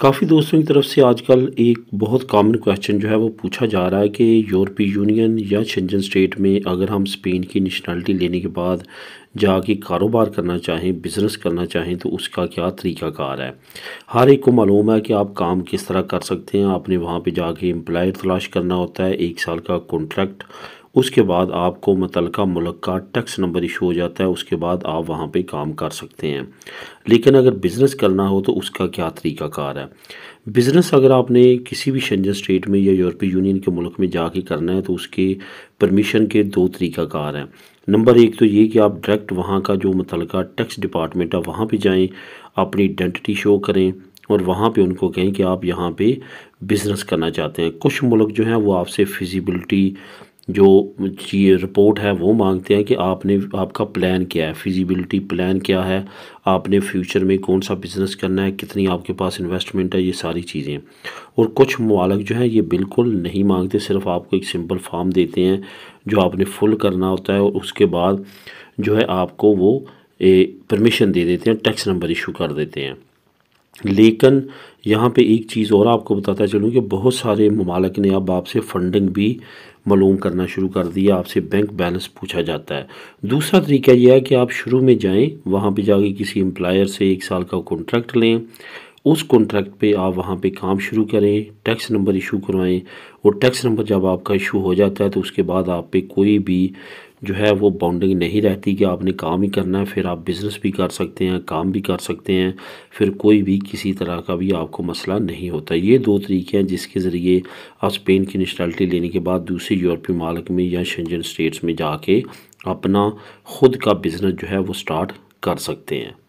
काफ़ी दोस्तों की तरफ से आजकल एक बहुत कॉमन क्वेश्चन जो है वो पूछा जा रहा है कि यूरोपीय यूनियन या शंजन स्टेट में अगर हम स्पेन की नेशनलिटी लेने के बाद जाके कारोबार करना चाहें बिज़नेस करना चाहें तो उसका क्या तरीकाकार है हर एक को मालूम है कि आप काम किस तरह कर सकते हैं आपने वहाँ पे जाके एम्प्लॉयर तलाश करना होता है एक साल का कॉन्ट्रैक्ट उसके बाद आपको मुतलका मुल्क का टैक्स नंबर इशू हो जाता है उसके बाद आप वहाँ पे काम कर सकते हैं लेकिन अगर बिज़नेस करना हो तो उसका क्या तरीक़ाकार है बिज़नेस अगर आपने किसी भी शंजन स्टेट में या यूरोपीय यूनियन के मुल्क में के करना है तो उसके परमिशन के दो तरीक़ाकार हैं नंबर एक तो ये कि आप डायरेक्ट वहाँ का जो मुतल टैक्स डिपार्टमेंट है वहाँ पर जाएँ अपनी आइडेंटिटी शो करें और वहाँ पे उनको कहें कि आप यहाँ पे बिज़नेस करना चाहते हैं कुछ मुल्क जो हैं वो आपसे फिजिबिलिटी जो ये रिपोर्ट है वो मांगते हैं कि आपने आपका प्लान क्या है फिजिबिलिटी प्लान क्या है आपने फ्यूचर में कौन सा बिज़नेस करना है कितनी आपके पास इन्वेस्टमेंट है ये सारी चीज़ें और कुछ ममालक जो हैं ये बिल्कुल नहीं मांगते सिर्फ आपको एक सिंपल फॉर्म देते हैं जो आपने फुल करना होता है और उसके बाद जो है आपको वो परमिशन दे देते हैं टैक्स नंबर इशू कर देते हैं लेकिन यहाँ पे एक चीज़ और आपको बताता चलूँ कि बहुत सारे ममालक ने अब आपसे फ़ंडिंग भी मालूम करना शुरू कर दिया आपसे बैंक बैलेंस पूछा जाता है दूसरा तरीका यह है कि आप शुरू में जाएं वहाँ पे जाके किसी एम्प्लायर से एक साल का कॉन्ट्रैक्ट लें उस कॉन्ट्रैक्ट पे आप वहाँ पे काम शुरू करें टैक्स नंबर इशू करवाएं और टैक्स नंबर जब आपका इशू हो जाता है तो उसके बाद आप पे कोई भी जो है वो बाउंडिंग नहीं रहती कि आपने काम ही करना है फिर आप बिज़नेस भी कर सकते हैं काम भी कर सकते हैं फिर कोई भी किसी तरह का भी आपको मसला नहीं होता ये दो तरीके हैं जिसके ज़रिए आप स्पेन की नेशनलिटी लेने के बाद दूसरे यूरोपीय मालिक में या शंजन स्टेट्स में जाके अपना ख़ुद का बिज़नेस जो है वो स्टार्ट कर सकते हैं